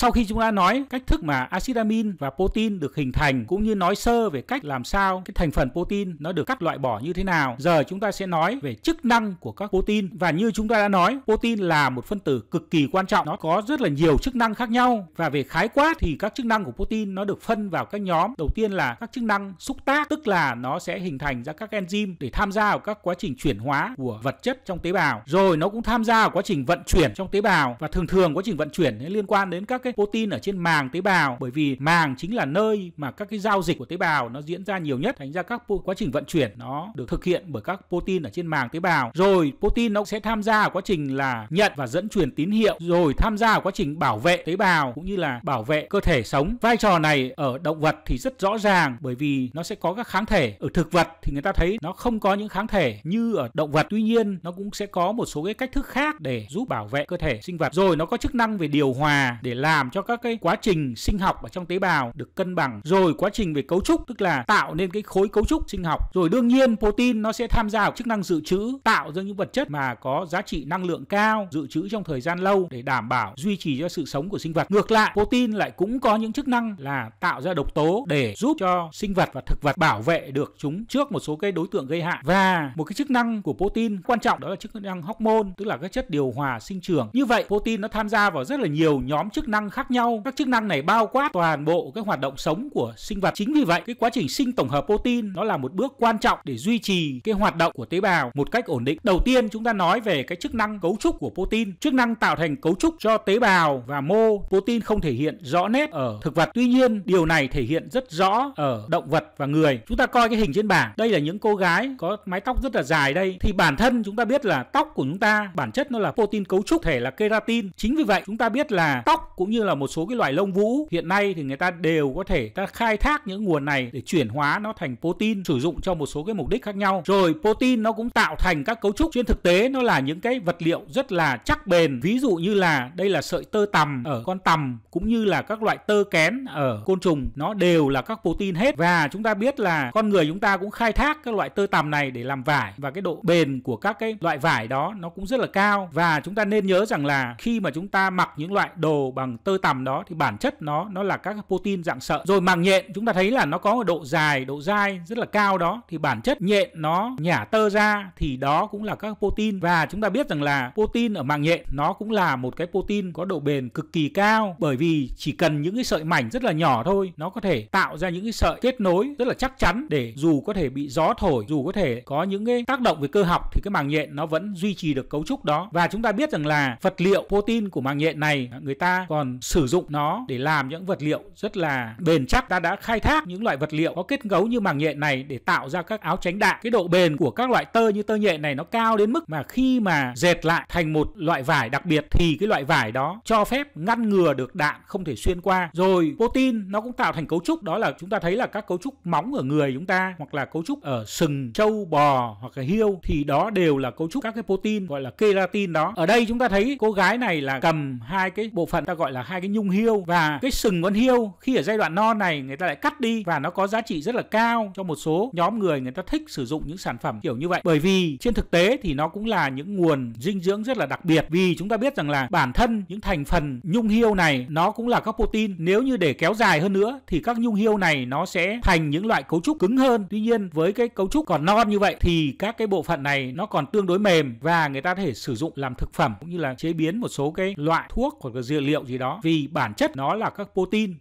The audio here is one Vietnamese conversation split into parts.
Sau khi chúng ta nói cách thức mà axit amin và protein được hình thành cũng như nói sơ về cách làm sao cái thành phần protein nó được cắt loại bỏ như thế nào, giờ chúng ta sẽ nói về chức năng của các protein và như chúng ta đã nói, protein là một phân tử cực kỳ quan trọng, nó có rất là nhiều chức năng khác nhau và về khái quát thì các chức năng của protein nó được phân vào các nhóm. Đầu tiên là các chức năng xúc tác, tức là nó sẽ hình thành ra các enzyme để tham gia vào các quá trình chuyển hóa của vật chất trong tế bào. Rồi nó cũng tham gia vào quá trình vận chuyển trong tế bào và thường thường quá trình vận chuyển liên quan đến các cái cái protein ở trên màng tế bào bởi vì màng chính là nơi mà các cái giao dịch của tế bào nó diễn ra nhiều nhất thành ra các quá trình vận chuyển nó được thực hiện bởi các protein ở trên màng tế bào rồi protein nó sẽ tham gia ở quá trình là nhận và dẫn truyền tín hiệu rồi tham gia ở quá trình bảo vệ tế bào cũng như là bảo vệ cơ thể sống vai trò này ở động vật thì rất rõ ràng bởi vì nó sẽ có các kháng thể ở thực vật thì người ta thấy nó không có những kháng thể như ở động vật tuy nhiên nó cũng sẽ có một số cái cách thức khác để giúp bảo vệ cơ thể sinh vật rồi nó có chức năng về điều hòa để làm làm cho các cái quá trình sinh học ở trong tế bào được cân bằng rồi quá trình về cấu trúc tức là tạo nên cái khối cấu trúc sinh học rồi đương nhiên protein nó sẽ tham gia vào chức năng dự trữ tạo ra những vật chất mà có giá trị năng lượng cao dự trữ trong thời gian lâu để đảm bảo duy trì cho sự sống của sinh vật ngược lại protein lại cũng có những chức năng là tạo ra độc tố để giúp cho sinh vật và thực vật bảo vệ được chúng trước một số cái đối tượng gây hại và một cái chức năng của protein quan trọng đó là chức năng hormone tức là các chất điều hòa sinh trưởng như vậy protein nó tham gia vào rất là nhiều nhóm chức năng khác nhau. Các chức năng này bao quát toàn bộ các hoạt động sống của sinh vật. Chính vì vậy, cái quá trình sinh tổng hợp protein nó là một bước quan trọng để duy trì cái hoạt động của tế bào một cách ổn định. Đầu tiên chúng ta nói về cái chức năng cấu trúc của protein. Chức năng tạo thành cấu trúc cho tế bào và mô protein không thể hiện rõ nét ở thực vật. Tuy nhiên, điều này thể hiện rất rõ ở động vật và người. Chúng ta coi cái hình trên bảng. Đây là những cô gái có mái tóc rất là dài đây thì bản thân chúng ta biết là tóc của chúng ta bản chất nó là protein cấu trúc thể là keratin. Chính vì vậy chúng ta biết là tóc cũng như như là một số cái loài lông vũ hiện nay thì người ta đều có thể ta khai thác những nguồn này để chuyển hóa nó thành protein sử dụng cho một số cái mục đích khác nhau rồi protein nó cũng tạo thành các cấu trúc trên thực tế nó là những cái vật liệu rất là chắc bền ví dụ như là đây là sợi tơ tằm ở con tằm cũng như là các loại tơ kén ở côn trùng nó đều là các protein hết và chúng ta biết là con người chúng ta cũng khai thác các loại tơ tằm này để làm vải và cái độ bền của các cái loại vải đó nó cũng rất là cao và chúng ta nên nhớ rằng là khi mà chúng ta mặc những loại đồ bằng tơ tơ tằm đó thì bản chất nó nó là các protein dạng sợi rồi màng nhện chúng ta thấy là nó có độ dài độ dai rất là cao đó thì bản chất nhện nó nhả tơ ra thì đó cũng là các protein và chúng ta biết rằng là protein ở màng nhện nó cũng là một cái protein có độ bền cực kỳ cao bởi vì chỉ cần những cái sợi mảnh rất là nhỏ thôi nó có thể tạo ra những cái sợi kết nối rất là chắc chắn để dù có thể bị gió thổi dù có thể có những cái tác động về cơ học thì cái màng nhện nó vẫn duy trì được cấu trúc đó và chúng ta biết rằng là vật liệu protein của màng nhện này người ta còn sử dụng nó để làm những vật liệu rất là bền chắc ta đã khai thác những loại vật liệu có kết cấu như màng nhện này để tạo ra các áo tránh đạn cái độ bền của các loại tơ như tơ nhện này nó cao đến mức mà khi mà dệt lại thành một loại vải đặc biệt thì cái loại vải đó cho phép ngăn ngừa được đạn không thể xuyên qua rồi protein nó cũng tạo thành cấu trúc đó là chúng ta thấy là các cấu trúc móng ở người chúng ta hoặc là cấu trúc ở sừng trâu bò hoặc là hiêu thì đó đều là cấu trúc các cái protein gọi là keratin đó ở đây chúng ta thấy cô gái này là cầm hai cái bộ phận ta gọi là là hai cái nhung hiêu và cái sừng con hiêu khi ở giai đoạn non này người ta lại cắt đi và nó có giá trị rất là cao cho một số nhóm người người ta thích sử dụng những sản phẩm kiểu như vậy bởi vì trên thực tế thì nó cũng là những nguồn dinh dưỡng rất là đặc biệt vì chúng ta biết rằng là bản thân những thành phần nhung hiêu này nó cũng là các protein nếu như để kéo dài hơn nữa thì các nhung hiêu này nó sẽ thành những loại cấu trúc cứng hơn tuy nhiên với cái cấu trúc còn non như vậy thì các cái bộ phận này nó còn tương đối mềm và người ta có thể sử dụng làm thực phẩm cũng như là chế biến một số cái loại thuốc hoặc là dược liệu gì đó vì bản chất nó là các protein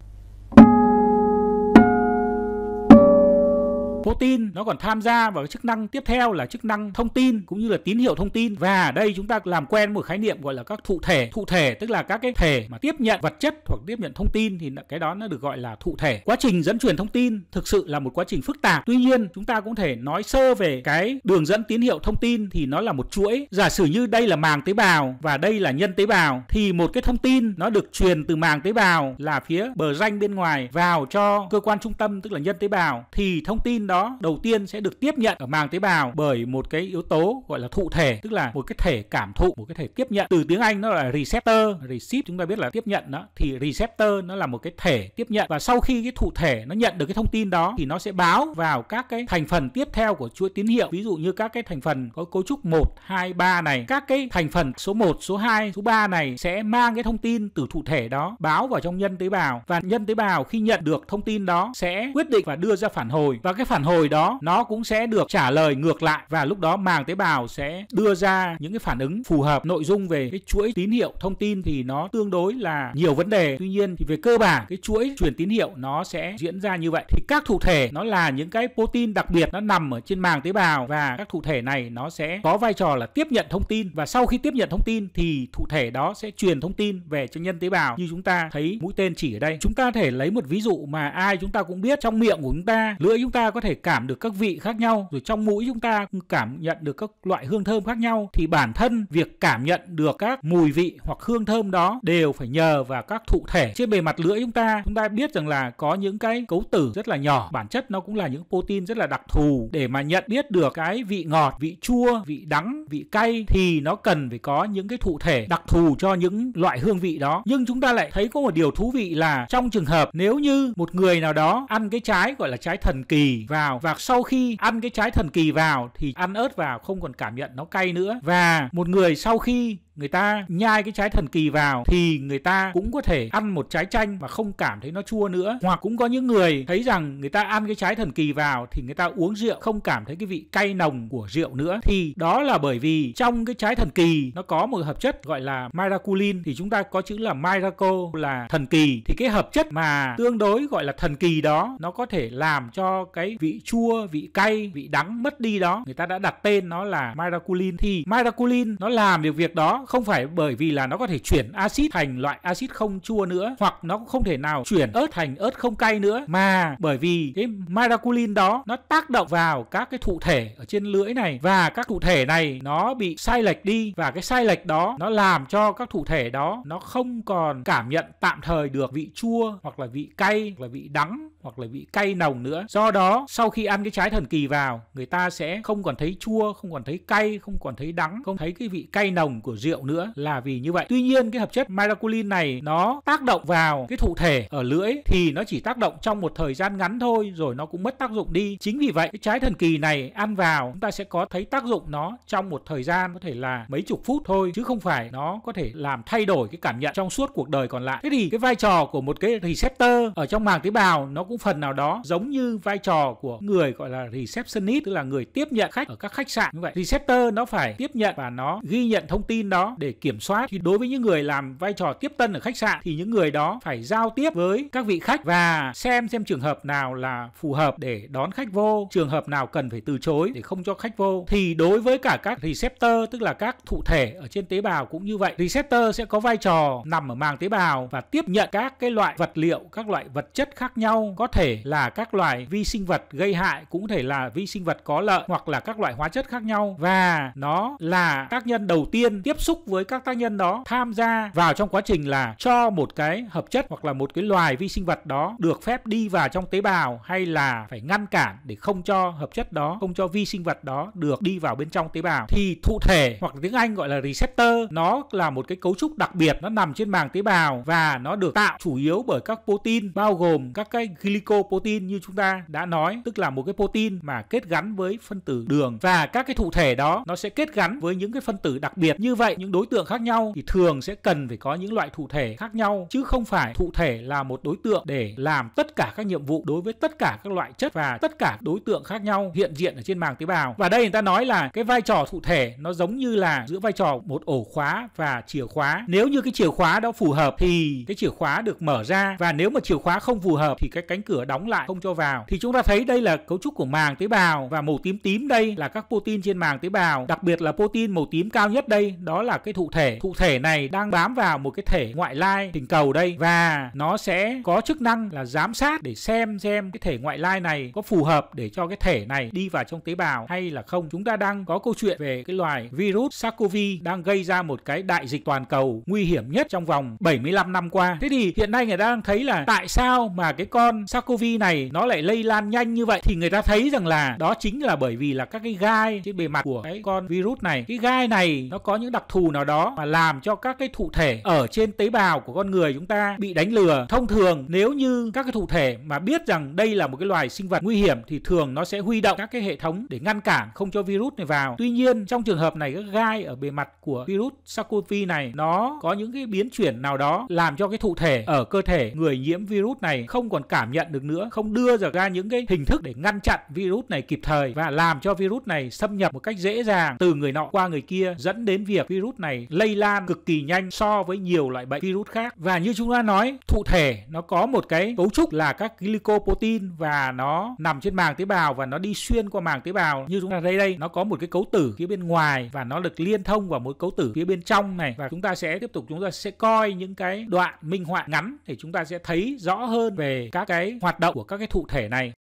Putin nó còn tham gia vào chức năng tiếp theo là chức năng thông tin cũng như là tín hiệu thông tin và ở đây chúng ta làm quen một khái niệm gọi là các thụ thể thụ thể tức là các cái thể mà tiếp nhận vật chất hoặc tiếp nhận thông tin thì cái đó nó được gọi là thụ thể quá trình dẫn truyền thông tin thực sự là một quá trình phức tạp tuy nhiên chúng ta cũng thể nói sơ về cái đường dẫn tín hiệu thông tin thì nó là một chuỗi giả sử như đây là màng tế bào và đây là nhân tế bào thì một cái thông tin nó được truyền từ màng tế bào là phía bờ ranh bên ngoài vào cho cơ quan trung tâm tức là nhân tế bào thì thông tin đó đầu tiên sẽ được tiếp nhận ở màng tế bào bởi một cái yếu tố gọi là thụ thể tức là một cái thể cảm thụ một cái thể tiếp nhận từ tiếng anh nó là receptor receive chúng ta biết là tiếp nhận đó thì receptor nó là một cái thể tiếp nhận và sau khi cái thụ thể nó nhận được cái thông tin đó thì nó sẽ báo vào các cái thành phần tiếp theo của chuỗi tín hiệu ví dụ như các cái thành phần có cấu trúc 1 2 3 này các cái thành phần số 1 số 2 số 3 này sẽ mang cái thông tin từ thụ thể đó báo vào trong nhân tế bào và nhân tế bào khi nhận được thông tin đó sẽ quyết định và đưa ra phản hồi và cái phản phản hồi đó nó cũng sẽ được trả lời ngược lại và lúc đó màng tế bào sẽ đưa ra những cái phản ứng phù hợp nội dung về cái chuỗi tín hiệu thông tin thì nó tương đối là nhiều vấn đề tuy nhiên thì về cơ bản cái chuỗi truyền tín hiệu nó sẽ diễn ra như vậy thì các thụ thể nó là những cái protein đặc biệt nó nằm ở trên màng tế bào và các thụ thể này nó sẽ có vai trò là tiếp nhận thông tin và sau khi tiếp nhận thông tin thì thụ thể đó sẽ truyền thông tin về cho nhân tế bào như chúng ta thấy mũi tên chỉ ở đây chúng ta thể lấy một ví dụ mà ai chúng ta cũng biết trong miệng của chúng ta lưỡi chúng ta có thể thể cảm được các vị khác nhau rồi trong mũi chúng ta cảm nhận được các loại hương thơm khác nhau thì bản thân việc cảm nhận được các mùi vị hoặc hương thơm đó đều phải nhờ vào các thụ thể trên bề mặt lưỡi chúng ta chúng ta biết rằng là có những cái cấu tử rất là nhỏ bản chất nó cũng là những protein rất là đặc thù để mà nhận biết được cái vị ngọt vị chua vị đắng vị cay thì nó cần phải có những cái thụ thể đặc thù cho những loại hương vị đó nhưng chúng ta lại thấy có một điều thú vị là trong trường hợp nếu như một người nào đó ăn cái trái gọi là trái thần kỳ và vào và sau khi ăn cái trái thần kỳ vào thì ăn ớt vào không còn cảm nhận nó cay nữa và một người sau khi người ta nhai cái trái thần kỳ vào thì người ta cũng có thể ăn một trái chanh và không cảm thấy nó chua nữa hoặc cũng có những người thấy rằng người ta ăn cái trái thần kỳ vào thì người ta uống rượu không cảm thấy cái vị cay nồng của rượu nữa thì đó là bởi vì trong cái trái thần kỳ nó có một hợp chất gọi là miraculin thì chúng ta có chữ là miracle là thần kỳ thì cái hợp chất mà tương đối gọi là thần kỳ đó nó có thể làm cho cái vị chua vị cay vị đắng mất đi đó người ta đã đặt tên nó là miraculin thì miraculin nó làm được việc đó không phải bởi vì là nó có thể chuyển axit thành loại axit không chua nữa hoặc nó cũng không thể nào chuyển ớt thành ớt không cay nữa mà bởi vì cái miraculin đó nó tác động vào các cái thụ thể ở trên lưỡi này và các thụ thể này nó bị sai lệch đi và cái sai lệch đó nó làm cho các thụ thể đó nó không còn cảm nhận tạm thời được vị chua hoặc là vị cay hoặc là vị đắng hoặc là vị cay nồng nữa do đó sau khi ăn cái trái thần kỳ vào người ta sẽ không còn thấy chua không còn thấy cay không còn thấy đắng không thấy cái vị cay nồng của rượu nữa là vì như vậy tuy nhiên cái hợp chất miraculin này nó tác động vào cái thụ thể ở lưỡi thì nó chỉ tác động trong một thời gian ngắn thôi rồi nó cũng mất tác dụng đi chính vì vậy cái trái thần kỳ này ăn vào chúng ta sẽ có thấy tác dụng nó trong một thời gian có thể là mấy chục phút thôi chứ không phải nó có thể làm thay đổi cái cảm nhận trong suốt cuộc đời còn lại thế thì cái vai trò của một cái receptor ở trong màng tế bào nó cũng phần nào đó giống như vai trò của người gọi là receptionist tức là người tiếp nhận khách ở các khách sạn như vậy receptor nó phải tiếp nhận và nó ghi nhận thông tin đó để kiểm soát thì đối với những người làm vai trò tiếp tân ở khách sạn thì những người đó phải giao tiếp với các vị khách và xem xem trường hợp nào là phù hợp để đón khách vô trường hợp nào cần phải từ chối để không cho khách vô thì đối với cả các receptor tức là các thụ thể ở trên tế bào cũng như vậy receptor sẽ có vai trò nằm ở màng tế bào và tiếp nhận các cái loại vật liệu các loại vật chất khác nhau có thể là các loại vi sinh vật gây hại cũng có thể là vi sinh vật có lợi hoặc là các loại hóa chất khác nhau và nó là tác nhân đầu tiên tiếp xúc với các tác nhân đó tham gia vào trong quá trình là cho một cái hợp chất hoặc là một cái loài vi sinh vật đó được phép đi vào trong tế bào hay là phải ngăn cản để không cho hợp chất đó không cho vi sinh vật đó được đi vào bên trong tế bào thì thụ thể hoặc tiếng Anh gọi là receptor nó là một cái cấu trúc đặc biệt nó nằm trên màng tế bào và nó được tạo chủ yếu bởi các protein bao gồm các cái glycoprotein như chúng ta đã nói tức là một cái protein mà kết gắn với phân tử đường và các cái thụ thể đó nó sẽ kết gắn với những cái phân tử đặc biệt như vậy những đối tượng khác nhau thì thường sẽ cần phải có những loại thụ thể khác nhau chứ không phải thụ thể là một đối tượng để làm tất cả các nhiệm vụ đối với tất cả các loại chất và tất cả đối tượng khác nhau hiện diện ở trên màng tế bào và đây người ta nói là cái vai trò thụ thể nó giống như là giữa vai trò một ổ khóa và chìa khóa nếu như cái chìa khóa đó phù hợp thì cái chìa khóa được mở ra và nếu mà chìa khóa không phù hợp thì cái cánh cánh cửa đóng lại không cho vào thì chúng ta thấy đây là cấu trúc của màng tế bào và màu tím tím đây là các protein trên màng tế bào đặc biệt là protein màu tím cao nhất đây đó là cái thụ thể thụ thể này đang bám vào một cái thể ngoại lai hình cầu đây và nó sẽ có chức năng là giám sát để xem xem cái thể ngoại lai này có phù hợp để cho cái thể này đi vào trong tế bào hay là không chúng ta đang có câu chuyện về cái loài virus SARS-CoV đang gây ra một cái đại dịch toàn cầu nguy hiểm nhất trong vòng 75 năm qua thế thì hiện nay người ta đang thấy là tại sao mà cái con SARS-CoV này nó lại lây lan nhanh như vậy thì người ta thấy rằng là đó chính là bởi vì là các cái gai trên bề mặt của cái con virus này cái gai này nó có những đặc thù nào đó mà làm cho các cái thụ thể ở trên tế bào của con người chúng ta bị đánh lừa thông thường nếu như các cái thụ thể mà biết rằng đây là một cái loài sinh vật nguy hiểm thì thường nó sẽ huy động các cái hệ thống để ngăn cản không cho virus này vào tuy nhiên trong trường hợp này các gai ở bề mặt của virus SARS-CoV này nó có những cái biến chuyển nào đó làm cho cái thụ thể ở cơ thể người nhiễm virus này không còn cảm nhận nhận được nữa không đưa ra những cái hình thức để ngăn chặn virus này kịp thời và làm cho virus này xâm nhập một cách dễ dàng từ người nọ qua người kia dẫn đến việc virus này lây lan cực kỳ nhanh so với nhiều loại bệnh virus khác và như chúng ta nói thụ thể nó có một cái cấu trúc là các glycoprotein và nó nằm trên màng tế bào và nó đi xuyên qua màng tế bào như chúng ta thấy đây nó có một cái cấu tử phía bên ngoài và nó được liên thông vào một cấu tử phía bên trong này và chúng ta sẽ tiếp tục chúng ta sẽ coi những cái đoạn minh họa ngắn để chúng ta sẽ thấy rõ hơn về các cái hoạt động của các cái thụ thể này.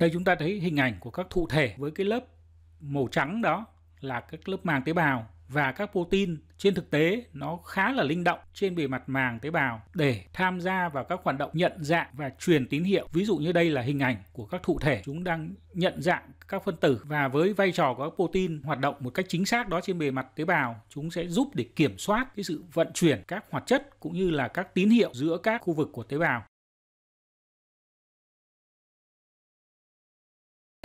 Đây chúng ta thấy hình ảnh của các thụ thể với cái lớp màu trắng đó là các lớp màng tế bào và các protein trên thực tế nó khá là linh động trên bề mặt màng tế bào để tham gia vào các hoạt động nhận dạng và truyền tín hiệu. Ví dụ như đây là hình ảnh của các thụ thể chúng đang nhận dạng các phân tử và với vai trò của các protein hoạt động một cách chính xác đó trên bề mặt tế bào, chúng sẽ giúp để kiểm soát cái sự vận chuyển các hoạt chất cũng như là các tín hiệu giữa các khu vực của tế bào.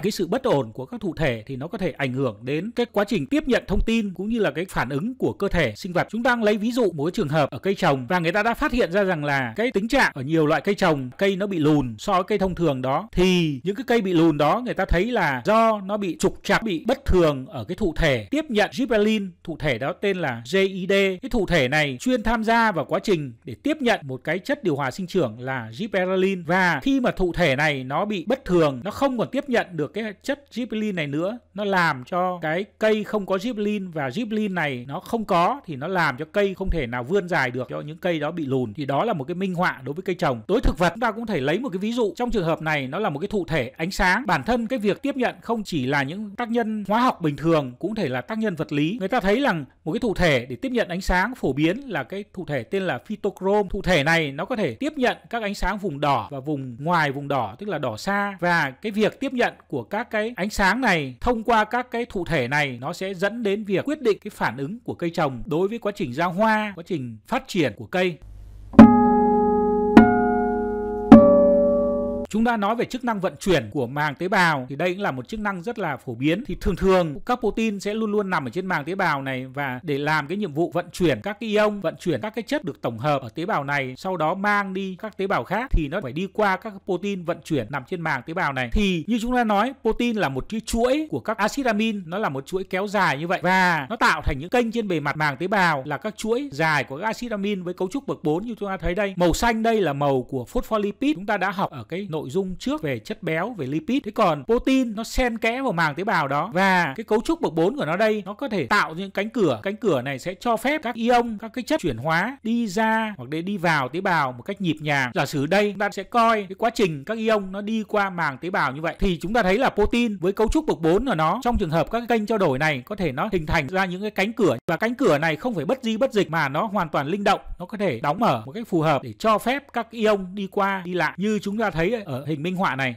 cái sự bất ổn của các thụ thể thì nó có thể ảnh hưởng đến cái quá trình tiếp nhận thông tin cũng như là cái phản ứng của cơ thể sinh vật chúng ta lấy ví dụ một trường hợp ở cây trồng và người ta đã phát hiện ra rằng là cái tính trạng ở nhiều loại cây trồng cây nó bị lùn so với cây thông thường đó thì những cái cây bị lùn đó người ta thấy là do nó bị trục trặc bị bất thường ở cái thụ thể tiếp nhận gibberellin thụ thể đó tên là JID cái thụ thể này chuyên tham gia vào quá trình để tiếp nhận một cái chất điều hòa sinh trưởng là gibberellin và khi mà thụ thể này nó bị bất thường nó không còn tiếp nhận được được cái chất gibberellin này nữa nó làm cho cái cây không có gibberellin và gibberellin này nó không có thì nó làm cho cây không thể nào vươn dài được cho những cây đó bị lùn thì đó là một cái minh họa đối với cây trồng đối thực vật chúng ta cũng thể lấy một cái ví dụ trong trường hợp này nó là một cái thụ thể ánh sáng bản thân cái việc tiếp nhận không chỉ là những tác nhân hóa học bình thường cũng thể là tác nhân vật lý người ta thấy rằng một cái thụ thể để tiếp nhận ánh sáng phổ biến là cái thụ thể tên là phytochrome thụ thể này nó có thể tiếp nhận các ánh sáng vùng đỏ và vùng ngoài vùng đỏ tức là đỏ xa và cái việc tiếp nhận của của các cái ánh sáng này thông qua các cái thụ thể này nó sẽ dẫn đến việc quyết định cái phản ứng của cây trồng đối với quá trình ra hoa, quá trình phát triển của cây. Chúng ta nói về chức năng vận chuyển của màng tế bào thì đây cũng là một chức năng rất là phổ biến. Thì thường thường các protein sẽ luôn luôn nằm ở trên màng tế bào này và để làm cái nhiệm vụ vận chuyển các cái ion, vận chuyển các cái chất được tổng hợp ở tế bào này sau đó mang đi các tế bào khác thì nó phải đi qua các protein vận chuyển nằm trên màng tế bào này. Thì như chúng ta nói, protein là một cái chuỗi của các axit amin, nó là một chuỗi kéo dài như vậy và nó tạo thành những kênh trên bề mặt màng tế bào là các chuỗi dài của các axit amin với cấu trúc bậc 4 như chúng ta thấy đây. Màu xanh đây là màu của phospholipid chúng ta đã học ở cái nội dung trước về chất béo về lipid thế còn protein nó xen kẽ vào màng tế bào đó và cái cấu trúc bậc 4 của nó đây nó có thể tạo những cánh cửa cánh cửa này sẽ cho phép các ion các cái chất chuyển hóa đi ra hoặc để đi vào tế bào một cách nhịp nhàng giả sử đây chúng ta sẽ coi cái quá trình các ion nó đi qua màng tế bào như vậy thì chúng ta thấy là protein với cấu trúc bậc 4 của nó trong trường hợp các kênh trao đổi này có thể nó hình thành ra những cái cánh cửa và cánh cửa này không phải bất di bất dịch mà nó hoàn toàn linh động nó có thể đóng mở một cách phù hợp để cho phép các ion đi qua đi lại như chúng ta thấy ở hình minh họa này.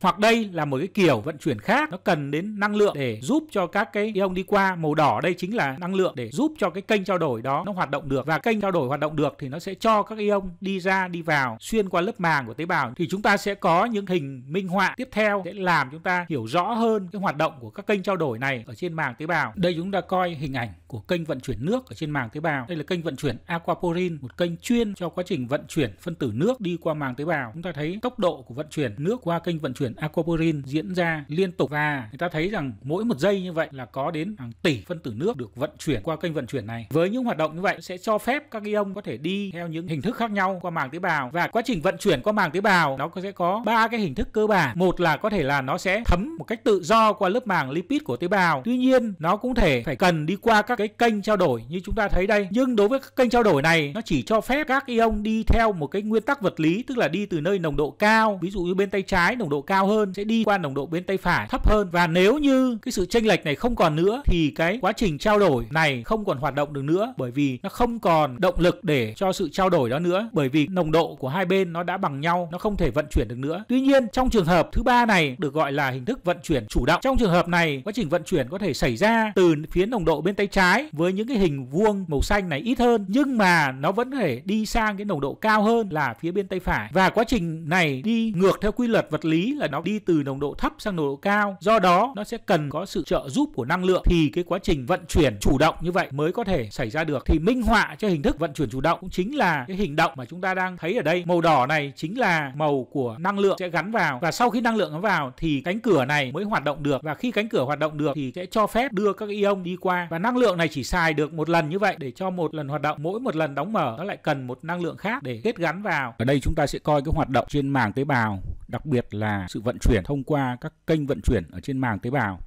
Hoặc đây là một cái kiểu vận chuyển khác, nó cần đến năng lượng để giúp cho các cái ion đi qua. Màu đỏ đây chính là năng lượng để giúp cho cái kênh trao đổi đó nó hoạt động được. Và kênh trao đổi hoạt động được thì nó sẽ cho các ion đi ra, đi vào, xuyên qua lớp màng của tế bào. Thì chúng ta sẽ có những hình minh họa tiếp theo sẽ làm chúng ta hiểu rõ hơn cái hoạt động của các kênh trao đổi này ở trên màng tế bào. Đây chúng ta coi hình ảnh của kênh vận chuyển nước ở trên màng tế bào. Đây là kênh vận chuyển aquaporin, một kênh chuyên cho quá trình vận chuyển phân tử nước đi qua màng tế bào. Chúng ta thấy tốc độ của vận chuyển nước qua kênh vận chuyển aquaporin diễn ra liên tục và người ta thấy rằng mỗi một giây như vậy là có đến hàng tỷ phân tử nước được vận chuyển qua kênh vận chuyển này. Với những hoạt động như vậy sẽ cho phép các ion có thể đi theo những hình thức khác nhau qua màng tế bào và quá trình vận chuyển qua màng tế bào nó sẽ có ba cái hình thức cơ bản. Một là có thể là nó sẽ thấm một cách tự do qua lớp màng lipid của tế bào. Tuy nhiên nó cũng thể phải cần đi qua các cái kênh trao đổi như chúng ta thấy đây nhưng đối với các kênh trao đổi này nó chỉ cho phép các ion đi theo một cái nguyên tắc vật lý tức là đi từ nơi nồng độ cao ví dụ như bên tay trái nồng độ cao hơn sẽ đi qua nồng độ bên tay phải thấp hơn và nếu như cái sự chênh lệch này không còn nữa thì cái quá trình trao đổi này không còn hoạt động được nữa bởi vì nó không còn động lực để cho sự trao đổi đó nữa bởi vì nồng độ của hai bên nó đã bằng nhau nó không thể vận chuyển được nữa tuy nhiên trong trường hợp thứ ba này được gọi là hình thức vận chuyển chủ động trong trường hợp này quá trình vận chuyển có thể xảy ra từ phía nồng độ bên tay trái cái với những cái hình vuông màu xanh này ít hơn nhưng mà nó vẫn thể đi sang cái nồng độ cao hơn là phía bên tay phải và quá trình này đi ngược theo quy luật vật lý là nó đi từ nồng độ thấp sang nồng độ cao do đó nó sẽ cần có sự trợ giúp của năng lượng thì cái quá trình vận chuyển chủ động như vậy mới có thể xảy ra được thì minh họa cho hình thức vận chuyển chủ động cũng chính là cái hình động mà chúng ta đang thấy ở đây màu đỏ này chính là màu của năng lượng sẽ gắn vào và sau khi năng lượng nó vào thì cánh cửa này mới hoạt động được và khi cánh cửa hoạt động được thì sẽ cho phép đưa các ion đi qua và năng lượng lượng này chỉ xài được một lần như vậy để cho một lần hoạt động mỗi một lần đóng mở nó lại cần một năng lượng khác để kết gắn vào ở đây chúng ta sẽ coi cái hoạt động trên màng tế bào đặc biệt là sự vận chuyển thông qua các kênh vận chuyển ở trên màng tế bào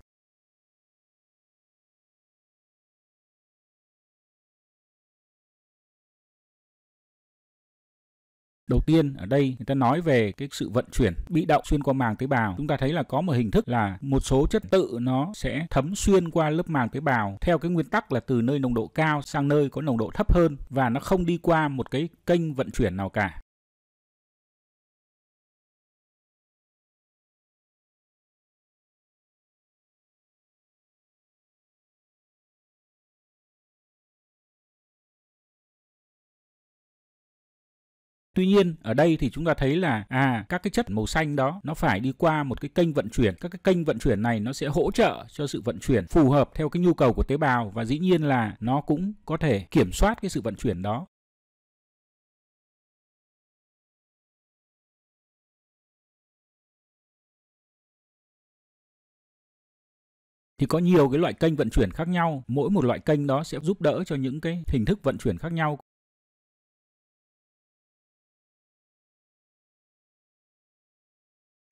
Đầu tiên ở đây người ta nói về cái sự vận chuyển bị động xuyên qua màng tế bào. Chúng ta thấy là có một hình thức là một số chất tự nó sẽ thấm xuyên qua lớp màng tế bào theo cái nguyên tắc là từ nơi nồng độ cao sang nơi có nồng độ thấp hơn và nó không đi qua một cái kênh vận chuyển nào cả. Tuy nhiên ở đây thì chúng ta thấy là à các cái chất màu xanh đó nó phải đi qua một cái kênh vận chuyển. Các cái kênh vận chuyển này nó sẽ hỗ trợ cho sự vận chuyển phù hợp theo cái nhu cầu của tế bào và dĩ nhiên là nó cũng có thể kiểm soát cái sự vận chuyển đó. thì có nhiều cái loại kênh vận chuyển khác nhau, mỗi một loại kênh đó sẽ giúp đỡ cho những cái hình thức vận chuyển khác nhau.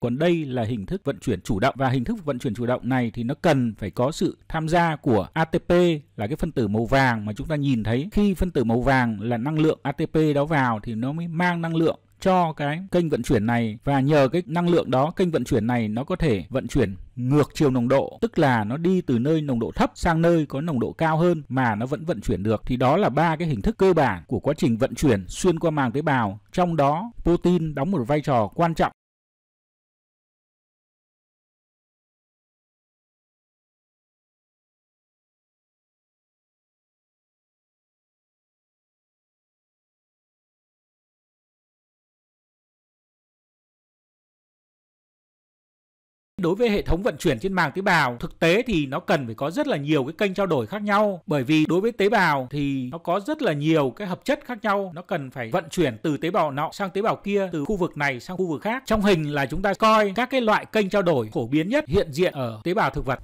còn đây là hình thức vận chuyển chủ động và hình thức vận chuyển chủ động này thì nó cần phải có sự tham gia của ATP là cái phân tử màu vàng mà chúng ta nhìn thấy khi phân tử màu vàng là năng lượng ATP đó vào thì nó mới mang năng lượng cho cái kênh vận chuyển này và nhờ cái năng lượng đó kênh vận chuyển này nó có thể vận chuyển ngược chiều nồng độ tức là nó đi từ nơi nồng độ thấp sang nơi có nồng độ cao hơn mà nó vẫn vận chuyển được thì đó là ba cái hình thức cơ bản của quá trình vận chuyển xuyên qua màng tế bào trong đó protein đóng một vai trò quan trọng Đối với hệ thống vận chuyển trên màng tế bào, thực tế thì nó cần phải có rất là nhiều cái kênh trao đổi khác nhau bởi vì đối với tế bào thì nó có rất là nhiều cái hợp chất khác nhau, nó cần phải vận chuyển từ tế bào nọ sang tế bào kia, từ khu vực này sang khu vực khác. Trong hình là chúng ta coi các cái loại kênh trao đổi phổ biến nhất hiện diện ở tế bào thực vật.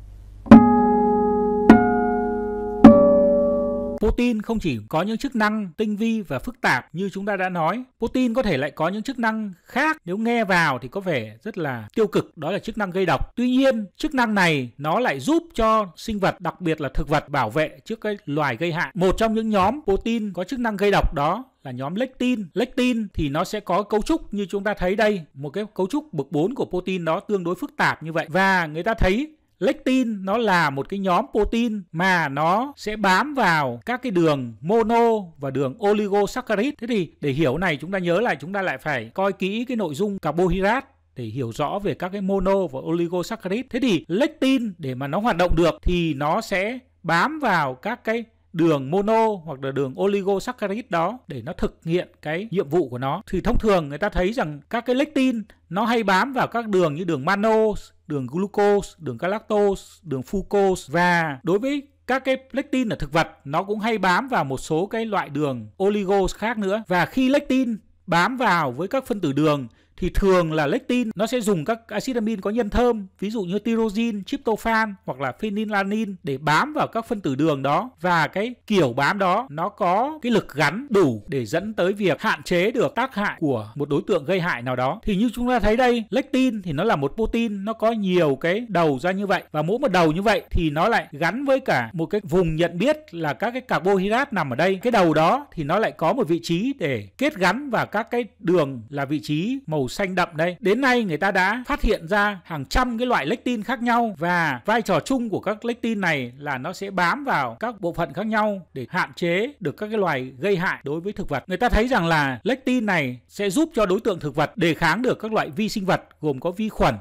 Putin không chỉ có những chức năng tinh vi và phức tạp như chúng ta đã nói, Putin có thể lại có những chức năng khác nếu nghe vào thì có vẻ rất là tiêu cực, đó là chức năng gây độc. Tuy nhiên, chức năng này nó lại giúp cho sinh vật, đặc biệt là thực vật bảo vệ trước cái loài gây hại. Một trong những nhóm Putin có chức năng gây độc đó là nhóm lectin. Lectin thì nó sẽ có cấu trúc như chúng ta thấy đây, một cái cấu trúc bậc 4 của protein đó tương đối phức tạp như vậy. Và người ta thấy Lectin nó là một cái nhóm protein mà nó sẽ bám vào các cái đường mono và đường oligosaccharide. Thế thì để hiểu này chúng ta nhớ lại chúng ta lại phải coi kỹ cái nội dung carbohydrate để hiểu rõ về các cái mono và oligosaccharide. Thế thì lectin để mà nó hoạt động được thì nó sẽ bám vào các cái đường mono hoặc là đường oligosaccharide đó để nó thực hiện cái nhiệm vụ của nó thì thông thường người ta thấy rằng các cái lectin nó hay bám vào các đường như đường mannose, đường glucose, đường galactose, đường fructose và đối với các cái lectin ở thực vật nó cũng hay bám vào một số cái loại đường oligos khác nữa và khi lectin bám vào với các phân tử đường thì thường là lectin nó sẽ dùng các axit amin có nhân thơm ví dụ như tyrosine, tryptophan hoặc là phenylalanin để bám vào các phân tử đường đó và cái kiểu bám đó nó có cái lực gắn đủ để dẫn tới việc hạn chế được tác hại của một đối tượng gây hại nào đó. Thì như chúng ta thấy đây, lectin thì nó là một protein nó có nhiều cái đầu ra như vậy và mỗi một đầu như vậy thì nó lại gắn với cả một cái vùng nhận biết là các cái carbohydrate nằm ở đây. Cái đầu đó thì nó lại có một vị trí để kết gắn và các cái đường là vị trí màu màu xanh đậm đây. Đến nay người ta đã phát hiện ra hàng trăm cái loại lectin khác nhau và vai trò chung của các lectin này là nó sẽ bám vào các bộ phận khác nhau để hạn chế được các cái loài gây hại đối với thực vật. Người ta thấy rằng là lectin này sẽ giúp cho đối tượng thực vật đề kháng được các loại vi sinh vật gồm có vi khuẩn,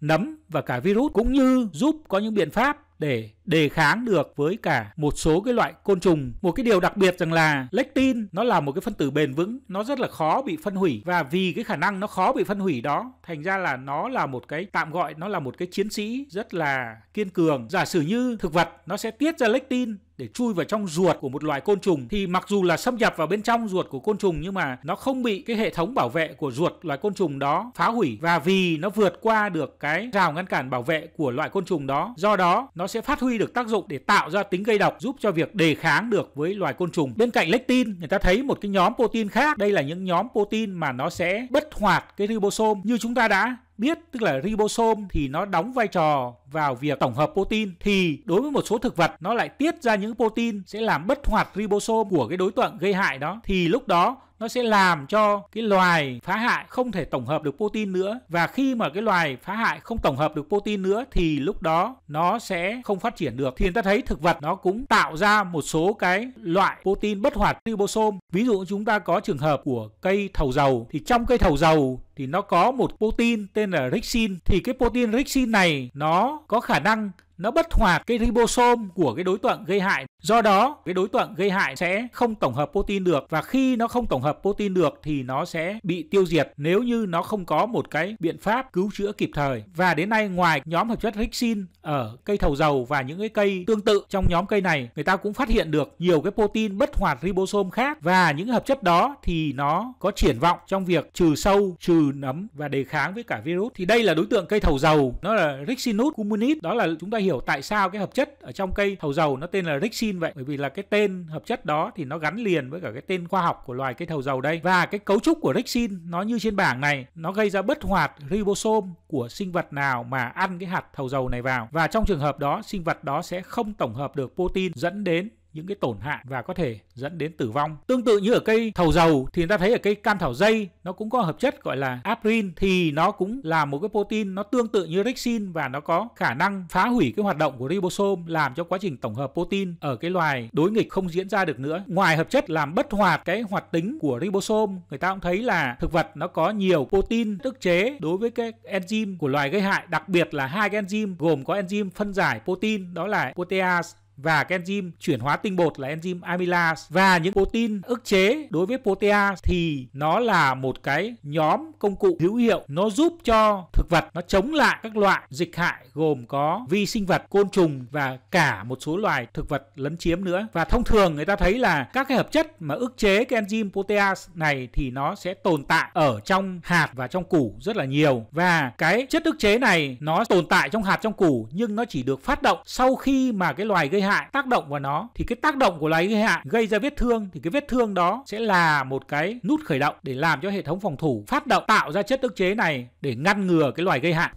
nấm và cả virus cũng như giúp có những biện pháp để đề kháng được với cả một số cái loại côn trùng. Một cái điều đặc biệt rằng là lectin nó là một cái phân tử bền vững, nó rất là khó bị phân hủy và vì cái khả năng nó khó bị phân hủy đó, thành ra là nó là một cái tạm gọi nó là một cái chiến sĩ rất là kiên cường. Giả sử như thực vật nó sẽ tiết ra lectin để chui vào trong ruột của một loài côn trùng thì mặc dù là xâm nhập vào bên trong ruột của côn trùng nhưng mà nó không bị cái hệ thống bảo vệ của ruột loài côn trùng đó phá hủy và vì nó vượt qua được cái rào ngăn cản bảo vệ của loại côn trùng đó do đó nó sẽ phát huy được tác dụng để tạo ra tính gây độc giúp cho việc đề kháng được với loài côn trùng. Bên cạnh lectin, người ta thấy một cái nhóm protein khác, đây là những nhóm protein mà nó sẽ bất hoạt cái ribosome như chúng ta đã biết tức là ribosome thì nó đóng vai trò vào việc tổng hợp protein thì đối với một số thực vật nó lại tiết ra những protein sẽ làm bất hoạt ribosome của cái đối tượng gây hại đó thì lúc đó nó sẽ làm cho cái loài phá hại không thể tổng hợp được protein nữa và khi mà cái loài phá hại không tổng hợp được protein nữa thì lúc đó nó sẽ không phát triển được thì người ta thấy thực vật nó cũng tạo ra một số cái loại protein bất hoạt ribosome ví dụ chúng ta có trường hợp của cây thầu dầu thì trong cây thầu dầu thì nó có một protein tên là rixin thì cái protein rixin này nó có khả năng nó bất hoạt cái ribosome của cái đối tượng gây hại. Do đó, cái đối tượng gây hại sẽ không tổng hợp protein được và khi nó không tổng hợp protein được thì nó sẽ bị tiêu diệt nếu như nó không có một cái biện pháp cứu chữa kịp thời. Và đến nay ngoài nhóm hợp chất rixin ở cây thầu dầu và những cái cây tương tự trong nhóm cây này, người ta cũng phát hiện được nhiều cái protein bất hoạt ribosome khác và những hợp chất đó thì nó có triển vọng trong việc trừ sâu, trừ nấm và đề kháng với cả virus. Thì đây là đối tượng cây thầu dầu, nó là rixinus communis, đó là chúng ta hiểu tại sao cái hợp chất ở trong cây thầu dầu nó tên là rixin vậy bởi vì là cái tên hợp chất đó thì nó gắn liền với cả cái tên khoa học của loài cây thầu dầu đây và cái cấu trúc của rixin nó như trên bảng này nó gây ra bất hoạt ribosome của sinh vật nào mà ăn cái hạt thầu dầu này vào và trong trường hợp đó sinh vật đó sẽ không tổng hợp được protein dẫn đến những cái tổn hại và có thể dẫn đến tử vong. Tương tự như ở cây thầu dầu thì người ta thấy ở cây cam thảo dây nó cũng có hợp chất gọi là aprin thì nó cũng là một cái protein nó tương tự như rixin và nó có khả năng phá hủy cái hoạt động của ribosome làm cho quá trình tổng hợp protein ở cái loài đối nghịch không diễn ra được nữa. Ngoài hợp chất làm bất hoạt cái hoạt tính của ribosome, người ta cũng thấy là thực vật nó có nhiều protein ức chế đối với cái enzyme của loài gây hại, đặc biệt là hai cái enzyme gồm có enzyme phân giải protein đó là protease và cái enzyme chuyển hóa tinh bột là enzyme amylase và những protein ức chế đối với protease thì nó là một cái nhóm công cụ hữu hiệu nó giúp cho thực vật nó chống lại các loại dịch hại gồm có vi sinh vật côn trùng và cả một số loài thực vật lấn chiếm nữa và thông thường người ta thấy là các cái hợp chất mà ức chế cái enzyme protease này thì nó sẽ tồn tại ở trong hạt và trong củ rất là nhiều và cái chất ức chế này nó tồn tại trong hạt trong củ nhưng nó chỉ được phát động sau khi mà cái loài gây hại tác động vào nó thì cái tác động của lái gây hại gây ra vết thương thì cái vết thương đó sẽ là một cái nút khởi động để làm cho hệ thống phòng thủ phát động tạo ra chất ức chế này để ngăn ngừa cái loài gây hại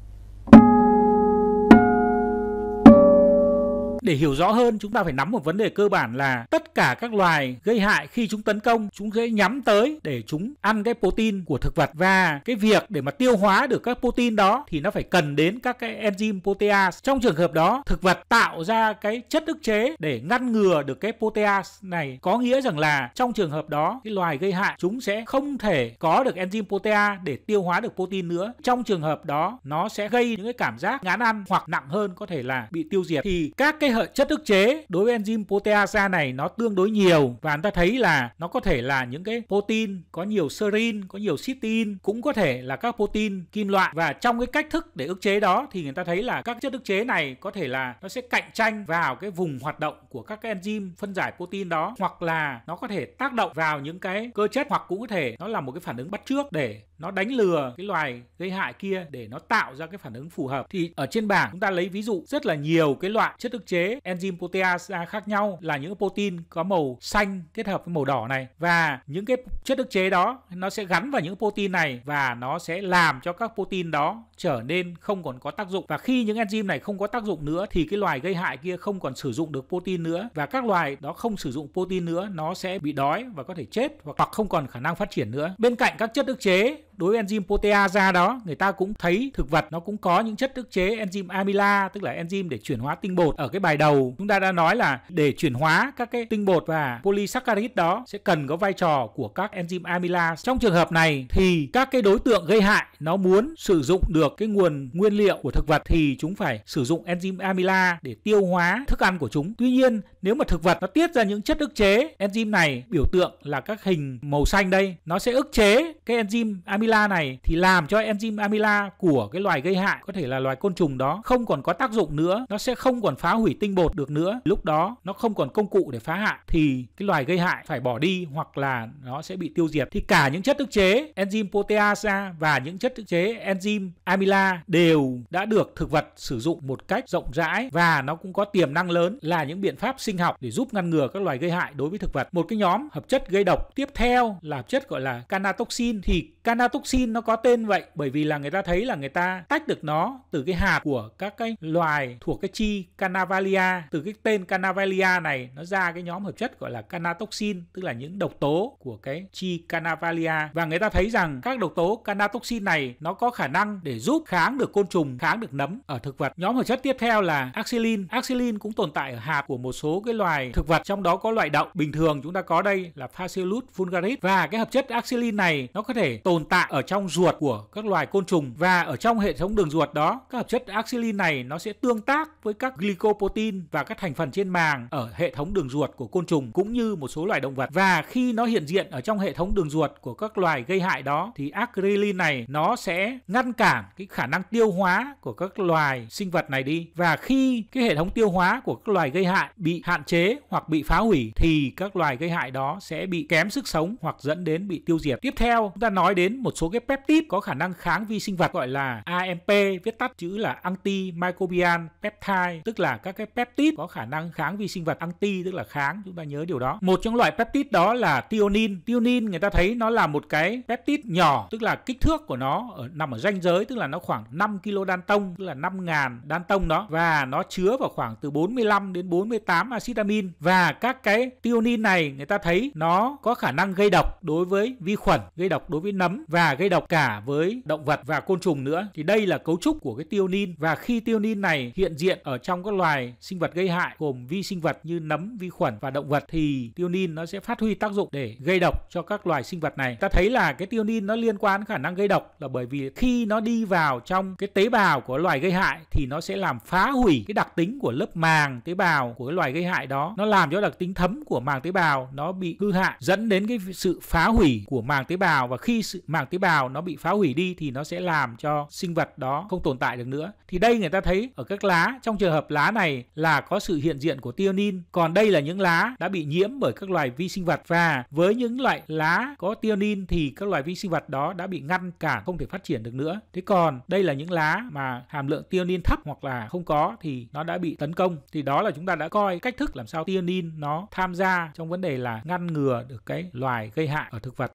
Để hiểu rõ hơn, chúng ta phải nắm một vấn đề cơ bản là tất cả các loài gây hại khi chúng tấn công, chúng sẽ nhắm tới để chúng ăn cái protein của thực vật và cái việc để mà tiêu hóa được các protein đó thì nó phải cần đến các cái enzyme protease. Trong trường hợp đó, thực vật tạo ra cái chất ức chế để ngăn ngừa được cái protease này có nghĩa rằng là trong trường hợp đó cái loài gây hại chúng sẽ không thể có được enzyme protease để tiêu hóa được protein nữa. Trong trường hợp đó nó sẽ gây những cái cảm giác ngán ăn hoặc nặng hơn có thể là bị tiêu diệt thì các cái hợp chất ức chế đối với enzyme proteasa này nó tương đối nhiều và chúng ta thấy là nó có thể là những cái protein có nhiều serine có nhiều citin, cũng có thể là các protein kim loại và trong cái cách thức để ức chế đó thì người ta thấy là các chất ức chế này có thể là nó sẽ cạnh tranh vào cái vùng hoạt động của các cái enzyme phân giải protein đó hoặc là nó có thể tác động vào những cái cơ chất hoặc cũng có thể nó là một cái phản ứng bắt trước để nó đánh lừa cái loài gây hại kia để nó tạo ra cái phản ứng phù hợp thì ở trên bảng chúng ta lấy ví dụ rất là nhiều cái loại chất ức chế chế enzyme protease khác nhau là những protein có màu xanh kết hợp với màu đỏ này và những cái chất ức chế đó nó sẽ gắn vào những protein này và nó sẽ làm cho các protein đó trở nên không còn có tác dụng và khi những enzyme này không có tác dụng nữa thì cái loài gây hại kia không còn sử dụng được protein nữa và các loài đó không sử dụng protein nữa nó sẽ bị đói và có thể chết hoặc không còn khả năng phát triển nữa bên cạnh các chất ức chế đối với enzyme proteasa đó người ta cũng thấy thực vật nó cũng có những chất ức chế enzyme amyla tức là enzyme để chuyển hóa tinh bột ở cái bài đầu chúng ta đã nói là để chuyển hóa các cái tinh bột và polysaccharide đó sẽ cần có vai trò của các enzyme amyla trong trường hợp này thì các cái đối tượng gây hại nó muốn sử dụng được cái nguồn nguyên liệu của thực vật thì chúng phải sử dụng enzyme amyla để tiêu hóa thức ăn của chúng tuy nhiên nếu mà thực vật nó tiết ra những chất ức chế enzyme này biểu tượng là các hình màu xanh đây, nó sẽ ức chế cái enzyme amila này thì làm cho enzyme amila của cái loài gây hại có thể là loài côn trùng đó không còn có tác dụng nữa, nó sẽ không còn phá hủy tinh bột được nữa. Lúc đó nó không còn công cụ để phá hại thì cái loài gây hại phải bỏ đi hoặc là nó sẽ bị tiêu diệt. Thì cả những chất ức chế enzyme proteasa và những chất ức chế enzyme amila đều đã được thực vật sử dụng một cách rộng rãi và nó cũng có tiềm năng lớn là những biện pháp sinh sinh học để giúp ngăn ngừa các loài gây hại đối với thực vật. Một cái nhóm hợp chất gây độc tiếp theo là hợp chất gọi là canatoxin thì canatoxin nó có tên vậy bởi vì là người ta thấy là người ta tách được nó từ cái hạt của các cái loài thuộc cái chi cannavalia. từ cái tên cannavalia này nó ra cái nhóm hợp chất gọi là canatoxin tức là những độc tố của cái chi cannavalia và người ta thấy rằng các độc tố canatoxin này nó có khả năng để giúp kháng được côn trùng kháng được nấm ở thực vật nhóm hợp chất tiếp theo là axilin axilin cũng tồn tại ở hạt của một số cái loài thực vật trong đó có loại đậu bình thường chúng ta có đây là Phaseolus vulgaris và cái hợp chất axilin này nó có thể tồn tại ở trong ruột của các loài côn trùng và ở trong hệ thống đường ruột đó các hợp chất axilin này nó sẽ tương tác với các glycoprotein và các thành phần trên màng ở hệ thống đường ruột của côn trùng cũng như một số loài động vật và khi nó hiện diện ở trong hệ thống đường ruột của các loài gây hại đó thì acrylin này nó sẽ ngăn cản cái khả năng tiêu hóa của các loài sinh vật này đi và khi cái hệ thống tiêu hóa của các loài gây hại bị hạn chế hoặc bị phá hủy thì các loài gây hại đó sẽ bị kém sức sống hoặc dẫn đến bị tiêu diệt. Tiếp theo, chúng ta nói đến một số cái peptide có khả năng kháng vi sinh vật gọi là AMP, viết tắt chữ là antimicrobial peptide, tức là các cái peptide có khả năng kháng vi sinh vật anti tức là kháng, chúng ta nhớ điều đó. Một trong loại peptide đó là thionin. Thionin người ta thấy nó là một cái peptide nhỏ, tức là kích thước của nó ở, nằm ở ranh giới, tức là nó khoảng 5 kg đan tông, tức là 5.000 đan tông đó và nó chứa vào khoảng từ 45 đến 48 acid acetamin và các cái thionin này người ta thấy nó có khả năng gây độc đối với vi khuẩn, gây độc đối với nấm và gây độc cả với động vật và côn trùng nữa. Thì đây là cấu trúc của cái thionin và khi thionin này hiện diện ở trong các loài sinh vật gây hại gồm vi sinh vật như nấm, vi khuẩn và động vật thì thionin nó sẽ phát huy tác dụng để gây độc cho các loài sinh vật này. Ta thấy là cái thionin nó liên quan khả năng gây độc là bởi vì khi nó đi vào trong cái tế bào của loài gây hại thì nó sẽ làm phá hủy cái đặc tính của lớp màng tế bào của cái loài gây hại hại đó nó làm cho đặc tính thấm của màng tế bào nó bị hư hại dẫn đến cái sự phá hủy của màng tế bào và khi sự màng tế bào nó bị phá hủy đi thì nó sẽ làm cho sinh vật đó không tồn tại được nữa thì đây người ta thấy ở các lá trong trường hợp lá này là có sự hiện diện của tionin còn đây là những lá đã bị nhiễm bởi các loài vi sinh vật và với những loại lá có tionin thì các loài vi sinh vật đó đã bị ngăn cản không thể phát triển được nữa thế còn đây là những lá mà hàm lượng tionin thấp hoặc là không có thì nó đã bị tấn công thì đó là chúng ta đã coi cách cách thức làm sao tionin nó tham gia trong vấn đề là ngăn ngừa được cái loài gây hại ở thực vật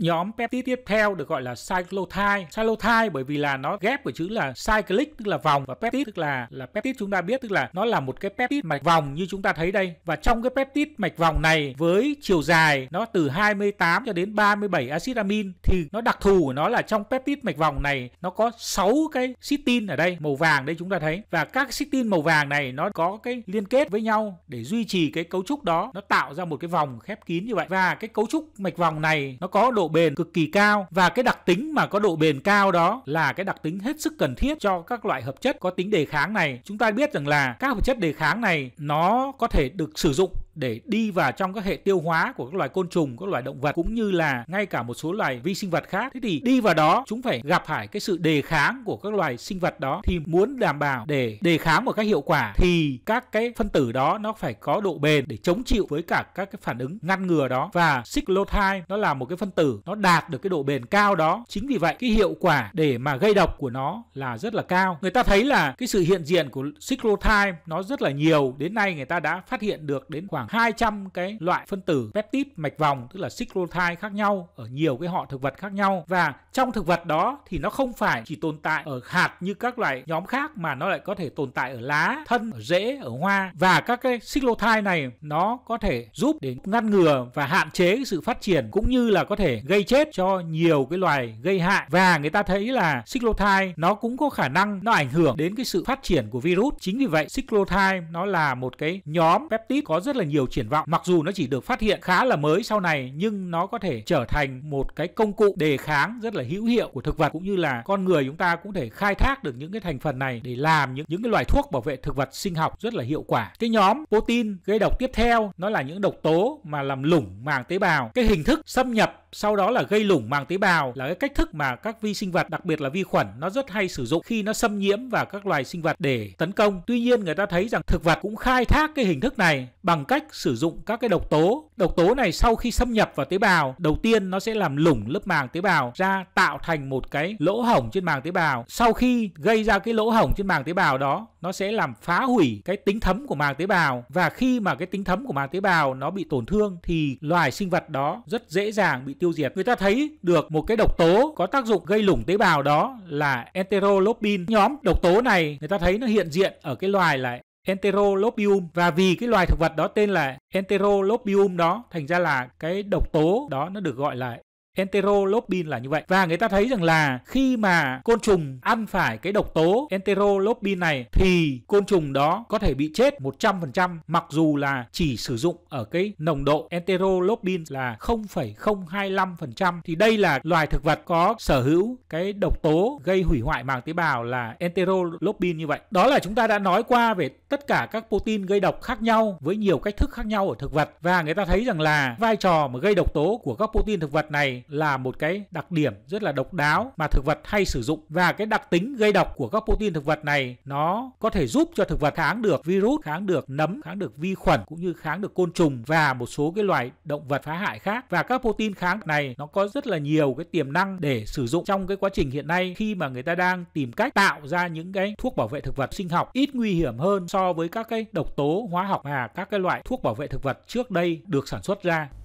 nhóm peptide tiếp theo được gọi là cyclotide. Cyclotide bởi vì là nó ghép của chữ là cyclic tức là vòng và peptide tức là là peptide chúng ta biết tức là nó là một cái peptide mạch vòng như chúng ta thấy đây. Và trong cái peptide mạch vòng này với chiều dài nó từ 28 cho đến 37 axit amin thì nó đặc thù của nó là trong peptide mạch vòng này nó có 6 cái citin ở đây màu vàng đây chúng ta thấy và các citin màu vàng này nó có cái liên kết với nhau để duy trì cái cấu trúc đó nó tạo ra một cái vòng khép kín như vậy và cái cấu trúc mạch vòng này nó có độ bền cực kỳ cao và cái đặc tính mà có độ bền cao đó là cái đặc tính hết sức cần thiết cho các loại hợp chất có tính đề kháng này. Chúng ta biết rằng là các hợp chất đề kháng này nó có thể được sử dụng để đi vào trong các hệ tiêu hóa của các loài côn trùng, các loài động vật cũng như là ngay cả một số loài vi sinh vật khác. Thế thì đi vào đó chúng phải gặp phải cái sự đề kháng của các loài sinh vật đó thì muốn đảm bảo để đề kháng một cách hiệu quả thì các cái phân tử đó nó phải có độ bền để chống chịu với cả các cái phản ứng ngăn ngừa đó và cyclothine nó là một cái phân tử nó đạt được cái độ bền cao đó. Chính vì vậy cái hiệu quả để mà gây độc của nó là rất là cao. Người ta thấy là cái sự hiện diện của cyclothine nó rất là nhiều. Đến nay người ta đã phát hiện được đến khoảng 200 cái loại phân tử peptide mạch vòng tức là cyclotide khác nhau ở nhiều cái họ thực vật khác nhau và trong thực vật đó thì nó không phải chỉ tồn tại ở hạt như các loại nhóm khác mà nó lại có thể tồn tại ở lá, thân, ở rễ, ở hoa và các cái cyclotide này nó có thể giúp để ngăn ngừa và hạn chế sự phát triển cũng như là có thể gây chết cho nhiều cái loài gây hại và người ta thấy là cyclotide nó cũng có khả năng nó ảnh hưởng đến cái sự phát triển của virus chính vì vậy cyclotide nó là một cái nhóm peptide có rất là nhiều nhiều triển vọng. Mặc dù nó chỉ được phát hiện khá là mới sau này nhưng nó có thể trở thành một cái công cụ đề kháng rất là hữu hiệu của thực vật cũng như là con người chúng ta cũng thể khai thác được những cái thành phần này để làm những những cái loại thuốc bảo vệ thực vật sinh học rất là hiệu quả. Cái nhóm protein gây độc tiếp theo nó là những độc tố mà làm lủng màng tế bào. Cái hình thức xâm nhập sau đó là gây lủng màng tế bào là cái cách thức mà các vi sinh vật đặc biệt là vi khuẩn nó rất hay sử dụng khi nó xâm nhiễm vào các loài sinh vật để tấn công tuy nhiên người ta thấy rằng thực vật cũng khai thác cái hình thức này bằng cách sử dụng các cái độc tố độc tố này sau khi xâm nhập vào tế bào đầu tiên nó sẽ làm lủng lớp màng tế bào ra tạo thành một cái lỗ hổng trên màng tế bào sau khi gây ra cái lỗ hổng trên màng tế bào đó nó sẽ làm phá hủy cái tính thấm của màng tế bào và khi mà cái tính thấm của màng tế bào nó bị tổn thương thì loài sinh vật đó rất dễ dàng bị tiêu diệt. Người ta thấy được một cái độc tố có tác dụng gây lủng tế bào đó là enterolobin Nhóm độc tố này người ta thấy nó hiện diện ở cái loài là Enterolobium và vì cái loài thực vật đó tên là Enterolobium đó thành ra là cái độc tố đó nó được gọi là enterolobin là như vậy và người ta thấy rằng là khi mà côn trùng ăn phải cái độc tố enterolobin này thì côn trùng đó có thể bị chết 100% mặc dù là chỉ sử dụng ở cái nồng độ enterolobin là 0,025% thì đây là loài thực vật có sở hữu cái độc tố gây hủy hoại màng tế bào là enterolobin như vậy. Đó là chúng ta đã nói qua về tất cả các protein gây độc khác nhau với nhiều cách thức khác nhau ở thực vật và người ta thấy rằng là vai trò mà gây độc tố của các protein thực vật này là một cái đặc điểm rất là độc đáo mà thực vật hay sử dụng và cái đặc tính gây độc của các protein thực vật này nó có thể giúp cho thực vật kháng được virus, kháng được nấm, kháng được vi khuẩn cũng như kháng được côn trùng và một số cái loài động vật phá hại khác và các protein kháng này nó có rất là nhiều cái tiềm năng để sử dụng trong cái quá trình hiện nay khi mà người ta đang tìm cách tạo ra những cái thuốc bảo vệ thực vật sinh học ít nguy hiểm hơn so với các cái độc tố hóa học và các cái loại thuốc bảo vệ thực vật trước đây được sản xuất ra